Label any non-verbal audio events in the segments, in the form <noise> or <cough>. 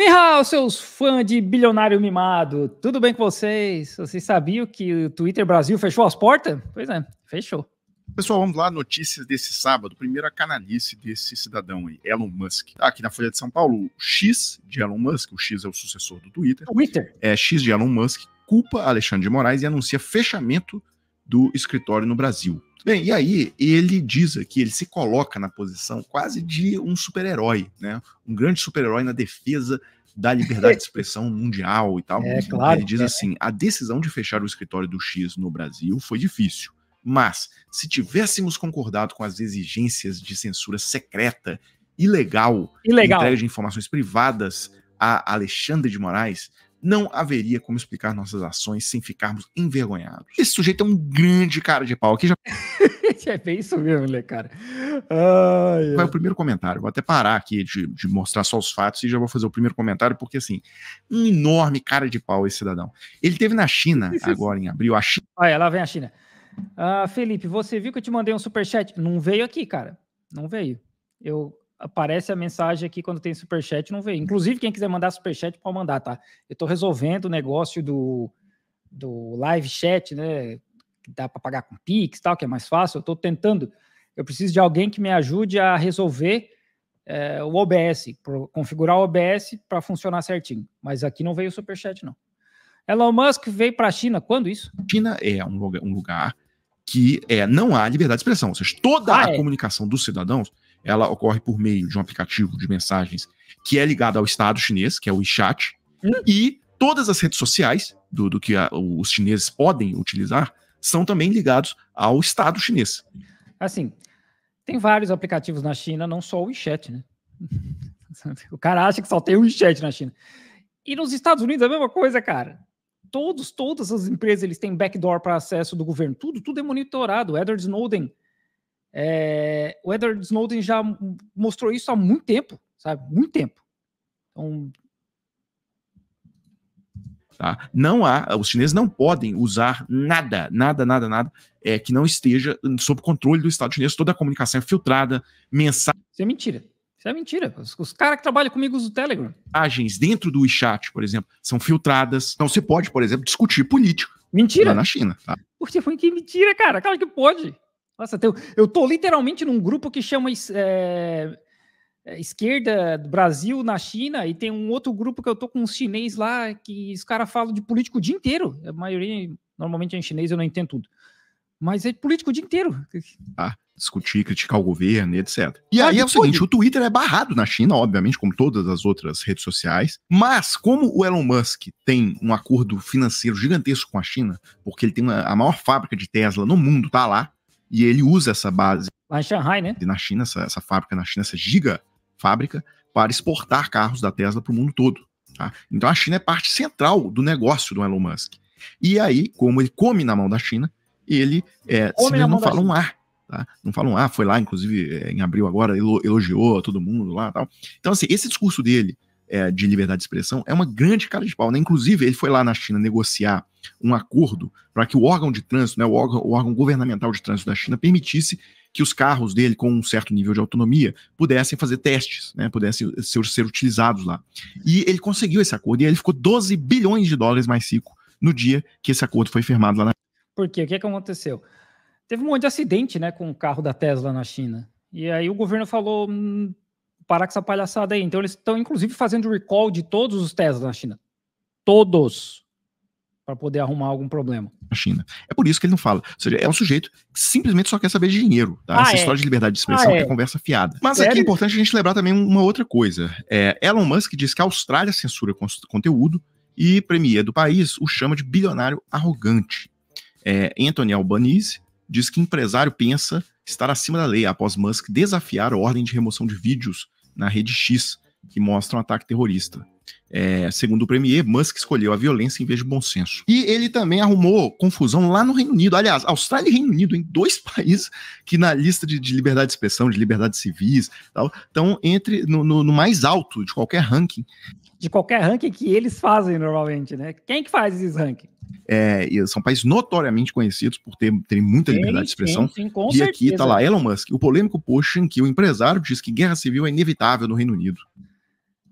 Mihal, seus fãs de bilionário mimado, tudo bem com vocês? Vocês sabiam que o Twitter Brasil fechou as portas? Pois é, fechou. Pessoal, vamos lá, notícias desse sábado. Primeiro, a canalice desse cidadão aí, Elon Musk. Tá aqui na Folha de São Paulo, o X de Elon Musk, o X é o sucessor do Twitter. Twitter. É, X de Elon Musk culpa Alexandre de Moraes e anuncia fechamento do escritório no Brasil. Bem, e aí ele diz aqui, ele se coloca na posição quase de um super-herói, né? Um grande super-herói na defesa da liberdade de <laughs> expressão mundial e tal. É, claro. Ele diz né? assim: a decisão de fechar o escritório do X no Brasil foi difícil. Mas, se tivéssemos concordado com as exigências de censura secreta, ilegal, ilegal. entrega de informações privadas a Alexandre de Moraes, não haveria como explicar nossas ações sem ficarmos envergonhados. Esse sujeito é um grande cara de pau aqui já. <laughs> é bem isso mesmo, né, cara? Ai, Vai é. o primeiro comentário. Vou até parar aqui de, de mostrar só os fatos e já vou fazer o primeiro comentário, porque assim, um enorme cara de pau esse cidadão. Ele teve na China isso, <laughs> agora isso. em abril. A China... Olha, lá vem a China. Ah, Felipe, você viu que eu te mandei um superchat? Não veio aqui, cara. Não veio. Eu aparece a mensagem aqui quando tem superchat, não vê. Inclusive, quem quiser mandar superchat, pode mandar, tá? Eu estou resolvendo o negócio do, do live chat, né? Que dá para pagar com Pix tal, que é mais fácil. Eu estou tentando. Eu preciso de alguém que me ajude a resolver é, o OBS, configurar o OBS para funcionar certinho. Mas aqui não veio o superchat, não. Elon Musk veio para a China, quando isso? China é um lugar, um lugar que é, não há liberdade de expressão. Ou seja, toda ah, a é. comunicação dos cidadãos ela ocorre por meio de um aplicativo de mensagens que é ligado ao Estado chinês, que é o WeChat, hum. e todas as redes sociais do, do que a, os chineses podem utilizar são também ligados ao Estado chinês. Assim, tem vários aplicativos na China, não só o WeChat, né? <laughs> O cara acha que só tem o WeChat na China. E nos Estados Unidos é a mesma coisa, cara. Todos, todas as empresas, eles têm backdoor para acesso do governo. Tudo, tudo é monitorado. Edward Snowden é, o Edward Snowden já mostrou isso há muito tempo, sabe? Muito tempo. Então. Tá. Não há, os chineses não podem usar nada, nada, nada, nada é, que não esteja sob controle do Estado chinês. Toda a comunicação é filtrada, mensagem. Isso é mentira. Isso é mentira. Os, os caras que trabalham comigo usam o Telegram. Mensagens dentro do WeChat, por exemplo, são filtradas. Não você pode, por exemplo, discutir político. Mentira. Lá na China. Tá? Por que foi que mentira, cara? Claro que pode. Nossa, eu tô literalmente num grupo que chama é, é, Esquerda do Brasil na China, e tem um outro grupo que eu tô com uns chinês lá, que os caras falam de político o dia inteiro. A maioria, normalmente, é em chinês, eu não entendo tudo. Mas é político o dia inteiro. Ah, discutir, criticar o governo e etc. Ah, e aí é o seguinte: o Twitter é barrado na China, obviamente, como todas as outras redes sociais. Mas como o Elon Musk tem um acordo financeiro gigantesco com a China, porque ele tem uma, a maior fábrica de Tesla no mundo, tá lá, e ele usa essa base. Lá em Shanghai, né? Na China, essa, essa fábrica na China, essa giga fábrica, para exportar carros da Tesla para o mundo todo. Tá? Então a China é parte central do negócio do Elon Musk. E aí, como ele come na mão da China, ele é, não fala um ar. Tá? Não fala um ar, ah, foi lá, inclusive, é, em abril agora, elogiou todo mundo lá tal. Então, assim, esse discurso dele é, de liberdade de expressão é uma grande cara de pau. Né? Inclusive, ele foi lá na China negociar um acordo para que o órgão de trânsito, né, o, órgão, o órgão governamental de trânsito da China, permitisse que os carros dele, com um certo nível de autonomia, pudessem fazer testes, né, pudessem ser, ser utilizados lá. E ele conseguiu esse acordo e ele ficou 12 bilhões de dólares mais rico no dia que esse acordo foi firmado lá na Por quê? O que, é que aconteceu? Teve um monte de acidente né, com o carro da Tesla na China. E aí o governo falou: hum, parar com essa palhaçada aí. Então eles estão, inclusive, fazendo recall de todos os Tesla na China. Todos. Para poder arrumar algum problema. Na China. É por isso que ele não fala. Ou seja, é um sujeito que simplesmente só quer saber de dinheiro. Tá? Ah, Essa é. história de liberdade de expressão ah, é. é conversa fiada. Mas aqui é importante a gente lembrar também uma outra coisa. É, Elon Musk diz que a Austrália censura conteúdo e premier do país o chama de bilionário arrogante. É, Anthony Albanese diz que empresário pensa estar acima da lei após Musk desafiar a ordem de remoção de vídeos na rede X, que mostra um ataque terrorista. É, segundo o Premier, Musk escolheu a violência em vez de bom senso. E ele também arrumou confusão lá no Reino Unido. Aliás, Austrália e Reino Unido, em dois <laughs> países que na lista de, de liberdade de expressão, de liberdade civis, estão entre no, no, no, mais alto de qualquer ranking de qualquer ranking que eles fazem normalmente, né? Quem que faz esses rankings? É, são países notoriamente conhecidos por terem ter muita liberdade sim, de expressão. Sim, sim, e tá certeza. aqui está lá Elon Musk, o polêmico post em que o empresário diz que guerra civil é inevitável no Reino Unido.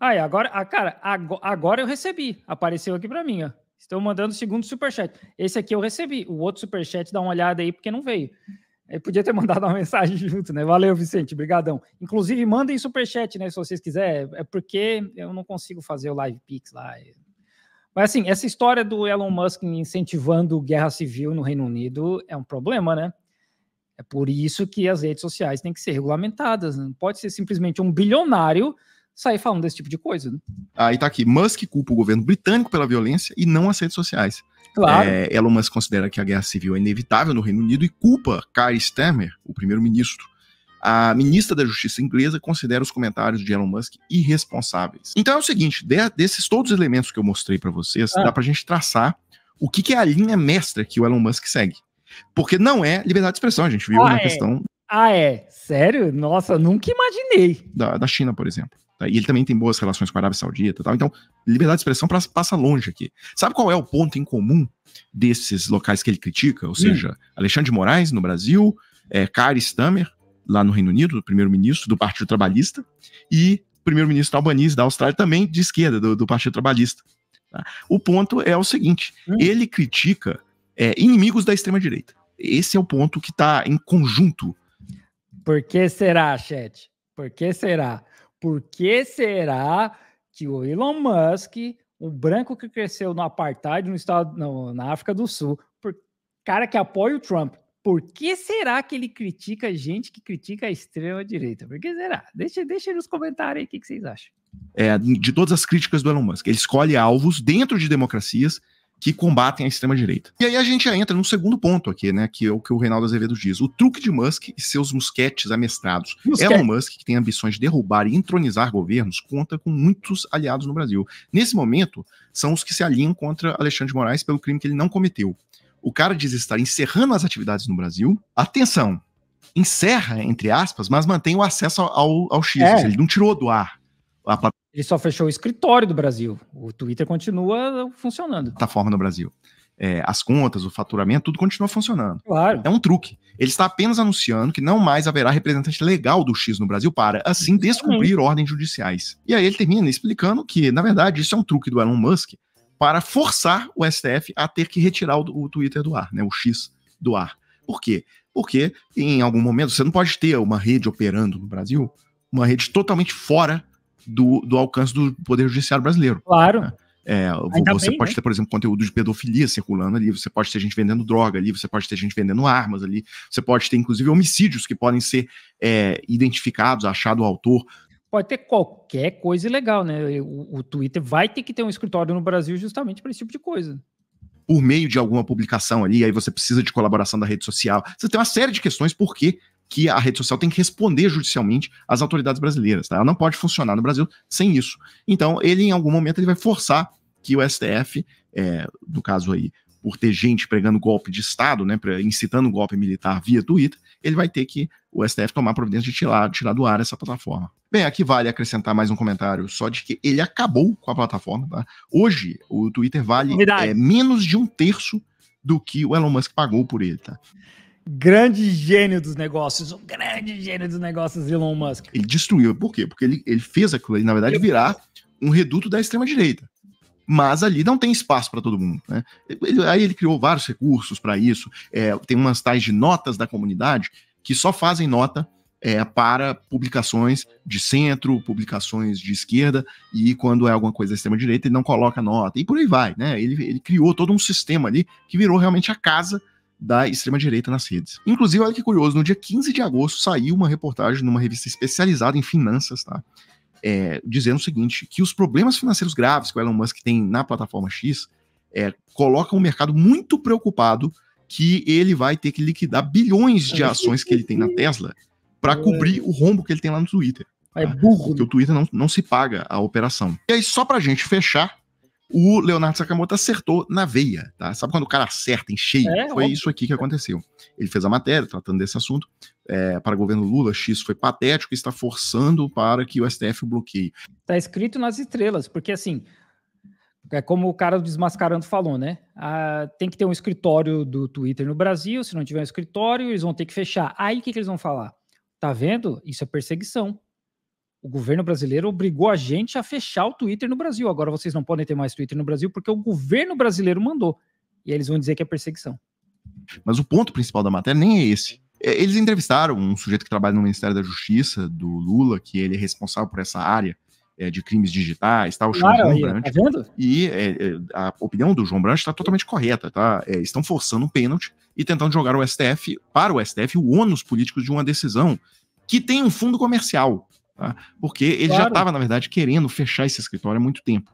Aí, agora, ah, cara, agora eu recebi. Apareceu aqui para mim, ó. Estou mandando o segundo superchat. Esse aqui eu recebi. O outro superchat, dá uma olhada aí, porque não veio podia ter <laughs> mandado uma mensagem junto, né? Valeu, Vicente, brigadão. Inclusive, mandem superchat, né, se vocês quiserem. É porque eu não consigo fazer o Live Pix lá. Mas assim, essa história do Elon Musk incentivando guerra civil no Reino Unido é um problema, né? É por isso que as redes sociais têm que ser regulamentadas. Né? Não pode ser simplesmente um bilionário sair falando desse tipo de coisa. Né? Aí tá aqui. Musk culpa o governo britânico pela violência e não as redes sociais. Claro. É, Elon Musk considera que a guerra civil é inevitável no Reino Unido e culpa Keir Starmer, o primeiro-ministro. A ministra da Justiça inglesa considera os comentários de Elon Musk irresponsáveis. Então é o seguinte, de, desses todos os elementos que eu mostrei para vocês, ah. dá para a gente traçar o que, que, é a linha mestra que o Elon Musk segue. Porque não é liberdade de expressão, a gente viu ah, na é. questão... Ah, é? Sério? Nossa, nunca imaginei. Da, da China, por exemplo. Tá, e ele também tem boas relações com a Arábia Saudita e tal. Então, liberdade de expressão passa longe aqui. Sabe qual é o ponto em comum desses locais que ele critica? Ou hum. seja, hum. Alexandre de Moraes no Brasil, é, Kari Stammer, lá no Reino Unido, do primeiro-ministro do Partido Trabalhista, e primeiro-ministro Albanese da Austrália, também de esquerda, do, do Partido Trabalhista. Tá? O ponto é o seguinte: hum. ele critica é, inimigos da extrema-direita. Esse é o ponto que está em conjunto. Por que será, chat? Por que será? Por que será que o Elon Musk, um branco que cresceu no apartheid no estado, no, na África do Sul, por, cara que apoia o Trump, por que será que ele critica gente que critica a extrema-direita? Por que será? Deixa, deixa nos comentários aí o que, que vocês acham. É, de todas as críticas do Elon Musk, ele escolhe alvos dentro de democracias que combatem a extrema-direita. E aí a gente já entra no segundo ponto aqui, né? Que é o que o Reinaldo Azevedo diz. O truque de Musk e seus mosquetes amestrados. Musquete. Elon Musk, que tem ambições de derrubar e entronizar governos, conta com muitos aliados no Brasil. Nesse momento, são os que se alinham contra Alexandre de Moraes pelo crime que ele não cometeu. O cara diz estar encerrando as atividades no Brasil. Atenção! Encerra, entre aspas, mas mantém o acesso ao, ao X. É. Ele não tirou do ar a plataforma ele só fechou o escritório do Brasil. O Twitter continua funcionando. Plataforma tá no Brasil. É, as contas, o faturamento, tudo continua funcionando. Claro. É um truque. Ele está apenas anunciando que não mais haverá representante legal do X no Brasil para, assim, descobrir ordens judiciais. E aí ele termina explicando que, na verdade, isso é um truque do Elon Musk para forçar o STF a ter que retirar o, o Twitter do ar, né, o X do ar. Por quê? Porque em algum momento você não pode ter uma rede operando no Brasil, uma rede totalmente fora do, do alcance do Poder Judiciário brasileiro. Claro. Né? É, você bem, pode né? ter, por exemplo, conteúdo de pedofilia circulando ali, você pode ter gente vendendo droga ali, você pode ter gente vendendo armas ali, você pode ter, inclusive, homicídios que podem ser é, identificados, achado o autor. Pode ter qualquer coisa ilegal, né? O, o Twitter vai ter que ter um escritório no Brasil justamente para esse tipo de coisa por meio de alguma publicação ali, aí você precisa de colaboração da rede social. Você tem uma série de questões porque que a rede social tem que responder judicialmente às autoridades brasileiras. Tá? Ela não pode funcionar no Brasil sem isso. Então, ele, em algum momento, ele vai forçar que o STF, é, no caso aí, por ter gente pregando golpe de Estado, né, incitando golpe militar via Twitter, ele vai ter que o STF tomar providência de tirar, tirar do ar essa plataforma. Bem, aqui vale acrescentar mais um comentário só de que ele acabou com a plataforma. Tá? Hoje, o Twitter vale é, menos de um terço do que o Elon Musk pagou por ele. Tá? grande gênio dos negócios, um grande gênio dos negócios, Elon Musk. Ele destruiu, por quê? Porque ele, ele fez aquilo ali, na verdade, virar um reduto da extrema-direita. Mas ali não tem espaço para todo mundo. Né? Ele, aí ele criou vários recursos para isso. É, tem umas tais de notas da comunidade que só fazem nota é, para publicações de centro, publicações de esquerda, e quando é alguma coisa da extrema-direita, ele não coloca nota, e por aí vai, né? Ele, ele criou todo um sistema ali que virou realmente a casa da extrema-direita nas redes. Inclusive, olha que curioso, no dia 15 de agosto saiu uma reportagem numa revista especializada em finanças, tá? É, dizendo o seguinte: que os problemas financeiros graves que o Elon Musk tem na plataforma X é, colocam o mercado muito preocupado que ele vai ter que liquidar bilhões de é. ações que ele tem na Tesla para cobrir o rombo que ele tem lá no Twitter. É burro. Porque o né? Twitter não, não se paga a operação. E aí, só pra gente fechar, o Leonardo Sakamoto acertou na veia, tá? Sabe quando o cara acerta em cheio? É, foi óbvio. isso aqui que aconteceu. Ele fez a matéria tratando desse assunto. É, para o governo Lula, X foi patético e está forçando para que o STF bloqueie. Está escrito nas estrelas, porque assim, é como o cara do Desmascarando falou, né? Ah, tem que ter um escritório do Twitter no Brasil, se não tiver um escritório, eles vão ter que fechar. Aí o que, que eles vão falar? Tá vendo? Isso é perseguição o governo brasileiro obrigou a gente a fechar o Twitter no Brasil. Agora vocês não podem ter mais Twitter no Brasil porque o governo brasileiro mandou. E eles vão dizer que é perseguição. Mas o ponto principal da matéria nem é esse. É, eles entrevistaram um sujeito que trabalha no Ministério da Justiça, do Lula, que ele é responsável por essa área é, de crimes digitais, tal, claro, o João tá Brandt. Tá e é, é, a opinião do João Brandt está totalmente correta, tá? É, estão forçando um pênalti e tentando jogar o STF para o STF o ônus político de uma decisão que tem um fundo comercial. Tá? Porque ele claro. já estava, na verdade, querendo fechar esse escritório há muito tempo.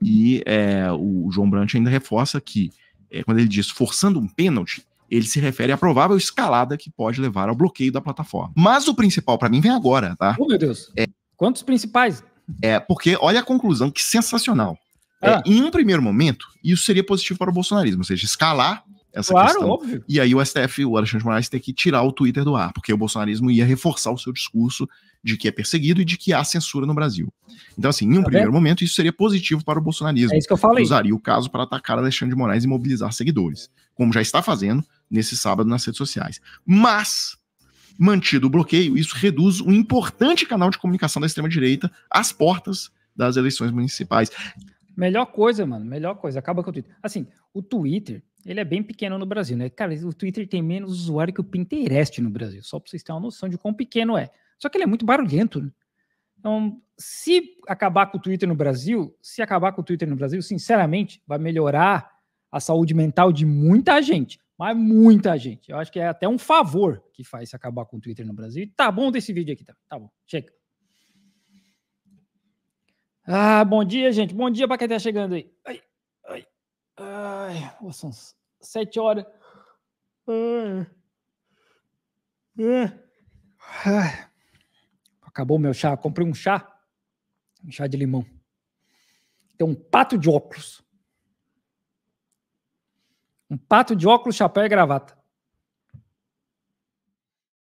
E é, o João Brandt ainda reforça que, é, quando ele diz forçando um pênalti, ele se refere à provável escalada que pode levar ao bloqueio da plataforma. Mas o principal para mim vem agora, tá? Oh, meu Deus. É, Quantos principais? É, porque olha a conclusão, que sensacional. Ah. É, em um primeiro momento, isso seria positivo para o bolsonarismo, ou seja, escalar essa claro, questão. Óbvio. E aí o STF, o Alexandre de Moraes, tem que tirar o Twitter do ar, porque o bolsonarismo ia reforçar o seu discurso de que é perseguido e de que há censura no Brasil. Então, assim, em um tá primeiro momento, isso seria positivo para o bolsonarismo. É isso que eu falei. Usaria o caso para atacar Alexandre de Moraes e mobilizar seguidores, como já está fazendo nesse sábado nas redes sociais. Mas, mantido o bloqueio, isso reduz um importante canal de comunicação da extrema-direita às portas das eleições municipais. Melhor coisa, mano, melhor coisa. Acaba com o Twitter. Assim, o Twitter ele é bem pequeno no Brasil, né? Cara, o Twitter tem menos usuário que o Pinterest no Brasil, só para vocês terem uma noção de quão pequeno é. Só que ele é muito barulhento. Né? Então, se acabar com o Twitter no Brasil, se acabar com o Twitter no Brasil, sinceramente, vai melhorar a saúde mental de muita gente, mas muita gente. Eu acho que é até um favor que faz se acabar com o Twitter no Brasil. E tá bom desse vídeo aqui, tá? Tá bom, chega. Ah, bom dia, gente. Bom dia para quem tá chegando aí. Ai. Ai, são sete horas. É. Ai, acabou meu chá. Comprei um chá. Um chá de limão. Tem um pato de óculos. Um pato de óculos, chapéu e gravata.